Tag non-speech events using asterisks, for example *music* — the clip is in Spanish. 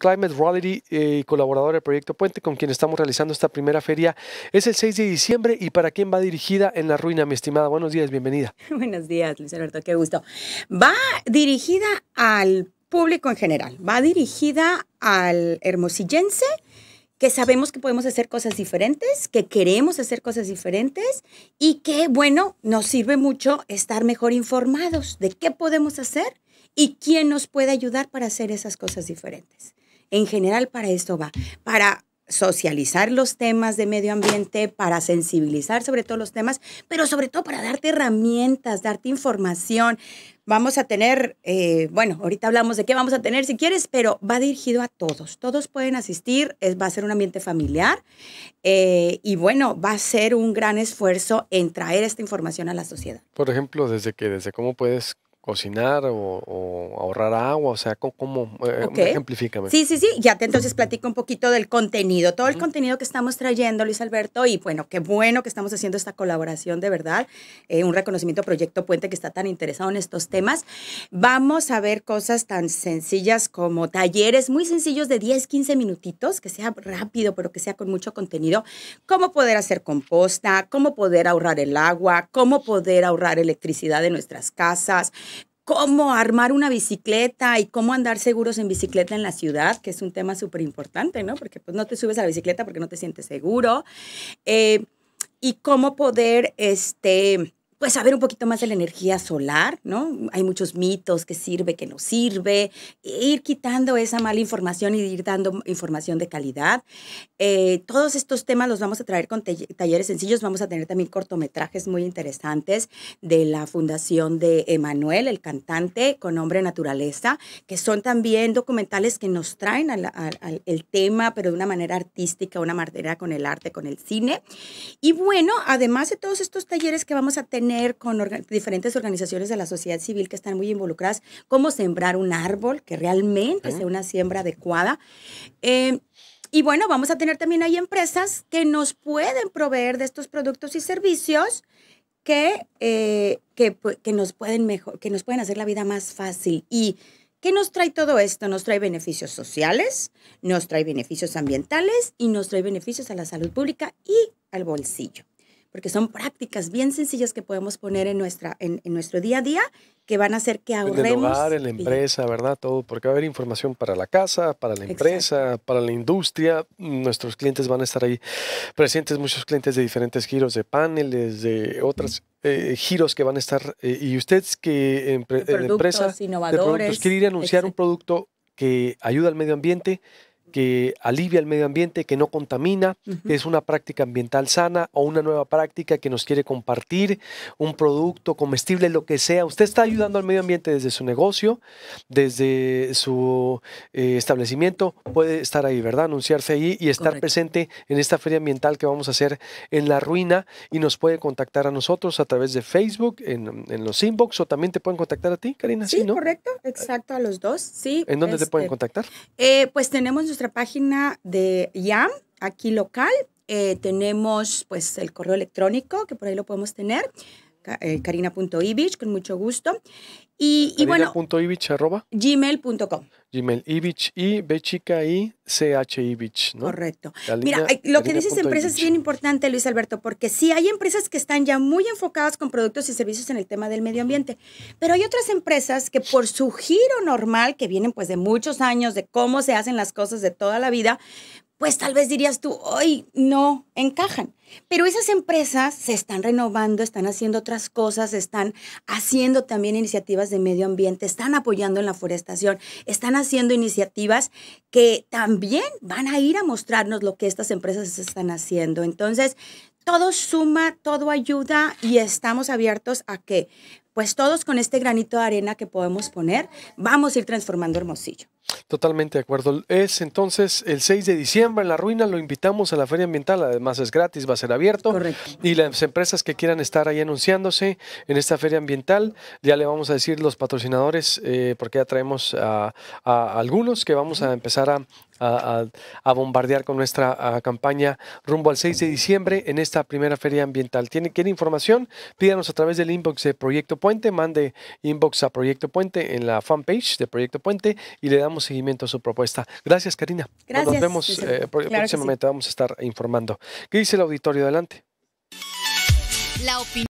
Climate Reality y eh, colaborador del Proyecto Puente, con quien estamos realizando esta primera feria. Es el 6 de diciembre y para quién va dirigida en la ruina, mi estimada. Buenos días, bienvenida. *laughs* Buenos días, Luis Alberto, qué gusto. Va dirigida al público en general, va dirigida al hermosillense que sabemos que podemos hacer cosas diferentes, que queremos hacer cosas diferentes y que, bueno, nos sirve mucho estar mejor informados de qué podemos hacer y quién nos puede ayudar para hacer esas cosas diferentes. En general para esto va, para socializar los temas de medio ambiente, para sensibilizar sobre todos los temas, pero sobre todo para darte herramientas, darte información. Vamos a tener, eh, bueno, ahorita hablamos de qué vamos a tener si quieres, pero va dirigido a todos. Todos pueden asistir, es, va a ser un ambiente familiar eh, y bueno, va a ser un gran esfuerzo en traer esta información a la sociedad. Por ejemplo, desde que, desde cómo puedes cocinar o, ahorrar agua, o sea, ¿cómo? Eh, Ejemplifícame. Sí, sí, sí, ya te entonces platico un poquito del contenido, todo el contenido que estamos trayendo, Luis Alberto, y bueno, qué bueno que estamos haciendo esta colaboración de verdad, eh, un reconocimiento Proyecto Puente que está tan interesado en estos temas. Vamos a ver cosas tan sencillas como talleres muy sencillos de 10, 15 minutitos, que sea rápido, pero que sea con mucho contenido, cómo poder hacer composta, cómo poder ahorrar el agua, cómo poder ahorrar electricidad en nuestras casas, cómo armar una bicicleta y cómo andar seguros en bicicleta en la ciudad, que es un tema súper importante, ¿no? Porque pues, no te subes a la bicicleta porque no te sientes seguro. Eh, y cómo poder, este, pues saber un poquito más de la energía solar, ¿no? Hay muchos mitos que sirve, que no sirve, ir quitando esa mala información y ir dando información de calidad. Eh, todos estos temas los vamos a traer con talleres sencillos, vamos a tener también cortometrajes muy interesantes de la fundación de Emanuel, el cantante con nombre Naturaleza, que son también documentales que nos traen el tema, pero de una manera artística, una manera con el arte, con el cine. Y bueno, además de todos estos talleres que vamos a tener, con diferentes organizaciones de la sociedad civil que están muy involucradas, cómo sembrar un árbol que realmente sea una siembra adecuada. Em, y bueno, vamos a tener también ahí empresas que nos pueden proveer de estos productos y servicios que, eh, nos pueden que nos pueden hacer la vida más fácil. ¿Y qué nos trae todo esto? Nos trae beneficios sociales, nos trae beneficios ambientales y nos trae beneficios a la salud pública y al bolsillo porque son prácticas bien sencillas que podemos poner en, nuestra, en, nuestro día a día que van a hacer que ahorremos. En en la empresa, ¿verdad? Todo, porque va a haber información para la casa, para la empresa, para la industria. Nuestros clientes van a estar ahí presentes, muchos clientes de diferentes giros de paneles, de otras eh, giros que van a estar. Eh, y ustedes que en, empresa, innovadores, de productos, quiere ir a anunciar un producto que ayuda al medio ambiente, que alivia el medio ambiente, que no contamina, es una práctica ambiental sana o una nueva práctica que nos quiere compartir, un producto comestible, lo que sea. Usted está ayudando al medio ambiente desde su negocio, desde su eh, establecimiento, puede estar ahí, ¿verdad? Anunciarse ahí y estar presente en esta feria ambiental que vamos a hacer en La Ruina y nos puede contactar a nosotros a través de Facebook, en, los inbox o también te pueden contactar a ti, Karina. Sí, no? correcto, exacto, a los dos, sí. ¿En dónde te pueden este, contactar? Eh, pues tenemos página de YAM, aquí local. Eh, tenemos pues el correo electrónico, que por ahí lo podemos tener, carina.ibich, eh, con mucho gusto. Y, bueno. Gmail.com. Gmail, Ibich, I, B I, C, H, ¿no? Correcto. Mira, lo que dices empresas es bien importante, Luis Alberto, porque sí hay empresas que están ya muy enfocadas con productos y servicios en el tema del medio ambiente, pero hay otras empresas que por su giro normal, que vienen pues de muchos años, de cómo se hacen las cosas de toda la vida, pues tal vez dirías tú, hoy no encajan. Pero esas empresas se están renovando, están haciendo otras cosas, están haciendo también iniciativas de medio ambiente, están apoyando en la forestación, están haciendo iniciativas que también van a ir a mostrarnos lo que estas empresas están haciendo. Entonces, todo suma, todo ayuda y estamos abiertos a que, pues todos con este granito de arena que podemos poner, vamos a ir transformando Hermosillo. Totalmente de acuerdo. Es entonces el 6 de diciembre en La Ruina, lo invitamos a la Feria Ambiental, además es gratis, va a ser abierto. Y las empresas que quieran estar ahí anunciándose en esta Feria Ambiental, ya le vamos a decir los patrocinadores, eh, porque ya traemos a, algunos que vamos a empezar a, a, bombardear con nuestra campaña rumbo al 6 de diciembre en esta primera feria ambiental. ¿Tiene, ¿Quiere información? Pídanos a través del inbox de Proyecto Puente, mande inbox a Proyecto Puente en la fanpage de Proyecto Puente y le damos seguimiento a su propuesta. Gracias, Karina. Gracias. Nos vemos eh, próximamente, vamos a estar informando. ¿Qué dice el auditorio? Adelante. La